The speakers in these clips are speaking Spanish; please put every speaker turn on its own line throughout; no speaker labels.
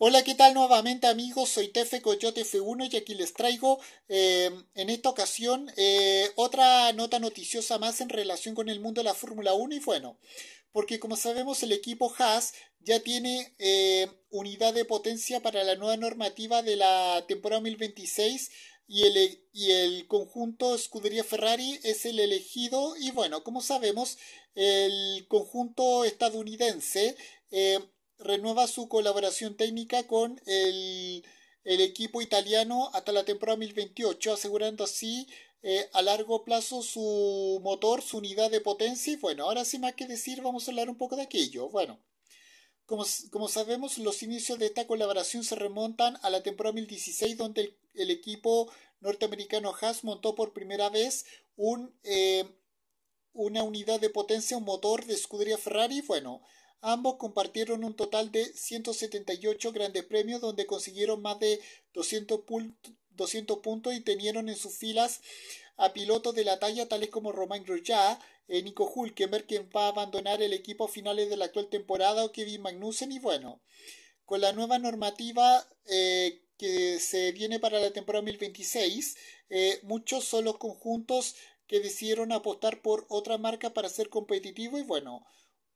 Hola, ¿qué tal nuevamente amigos? Soy Tefe Coyote F1 y aquí les traigo em, en esta ocasión eh, otra nota noticiosa más en relación con el mundo de la Fórmula 1 y bueno, porque como sabemos el equipo Haas ya tiene em, unidad de potencia para la nueva normativa de la temporada 2026 y el, e, y el conjunto Escudería Ferrari es el elegido y bueno, como sabemos el conjunto estadounidense em, renueva su colaboración técnica con el, equipo italiano hasta la temporada 2028, asegurando así eh, a largo plazo su motor, su unidad de potencia. Y bueno, ahora sí más que decir, vamos a hablar un poco de aquello. Bueno, como, sabemos, los inicios de esta colaboración se remontan a la temporada 2016, donde el, equipo norteamericano Haas montó por primera vez un, eh, una unidad de potencia, un motor de escudería Ferrari. Bueno, Ambos compartieron un total de 178 grandes premios donde consiguieron más de 200, puntos y tenieron en sus filas a pilotos de la talla tales como Romain Grosjean, e Nico Hulkenberg, quien va a abandonar el equipo a finales de la actual temporada, o Kevin Magnussen y bueno, con la nueva normativa eh, que se viene para la temporada 2026, eh, muchos son los conjuntos que decidieron apostar por otra marca para ser competitivo y bueno,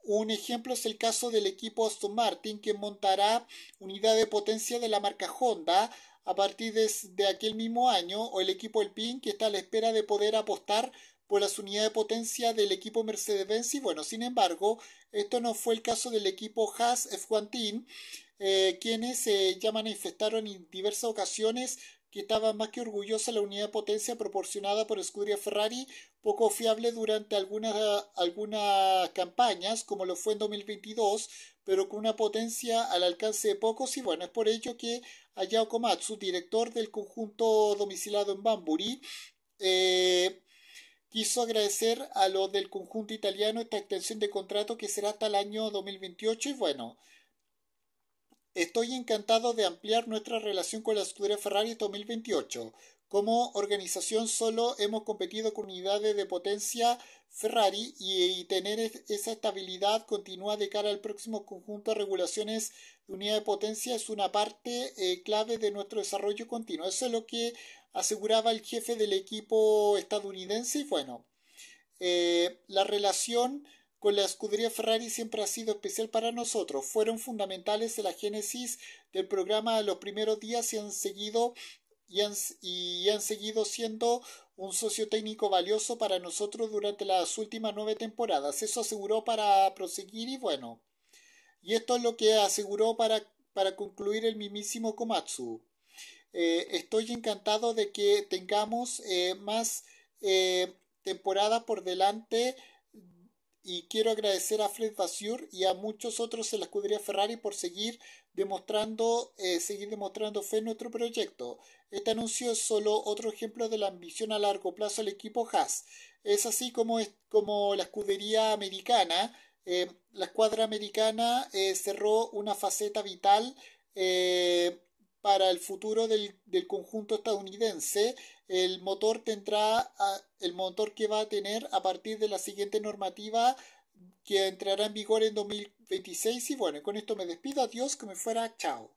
un ejemplo es el caso del equipo Aston Martin que montará unidad de potencia de la marca Honda a partir de, aquel mismo año o el equipo Alpine que está a la espera de poder apostar por las unidades de potencia del equipo Mercedes-Benz y bueno, sin embargo, esto no fue el caso del equipo Haas F1 eh, quienes ya manifestaron en diversas ocasiones estaba más que orgullosa la unidad de potencia proporcionada por Scuderia Ferrari, poco fiable durante algunas, algunas campañas, como lo fue en 2022, pero con una potencia al alcance de pocos. Y bueno, es por ello que Hayao Komatsu, director del conjunto domicilado en Bamburi, eh, quiso agradecer a los del conjunto italiano esta extensión de contrato que será hasta el año 2028. Y bueno, Estoy encantado de ampliar nuestra relación con la escudería Ferrari 2028. Como organización solo hemos competido con unidades de potencia Ferrari y, tener esa estabilidad continua de cara al próximo conjunto de regulaciones de unidad de potencia es una parte eh, clave de nuestro desarrollo continuo. Eso es lo que aseguraba el jefe del equipo estadounidense y bueno, eh, la relación con la escudería Ferrari siempre ha sido especial para nosotros. Fueron fundamentales en la génesis del programa los primeros días y han seguido y han, seguido siendo un socio técnico valioso para nosotros durante las últimas nueve temporadas. Eso aseguró para proseguir y bueno. Y esto es lo que aseguró para, para concluir el mismísimo Komatsu. Eh, estoy encantado de que tengamos eh, más eh, temporadas por delante y quiero agradecer a Fred Vasseur y a muchos otros en la escudería Ferrari por seguir demostrando, eh, seguir demostrando fe en nuestro proyecto. Este anuncio es solo otro ejemplo de la ambición a largo plazo del equipo Haas. Es así como, es, como la escudería americana, eh, la escuadra americana eh, cerró una faceta vital para el futuro del, conjunto estadounidense, el motor tendrá ah, el motor que va a tener a partir de la siguiente normativa que entrará en vigor en 2026. Y bueno, con esto me despido. Adiós, que me fuera. Chao.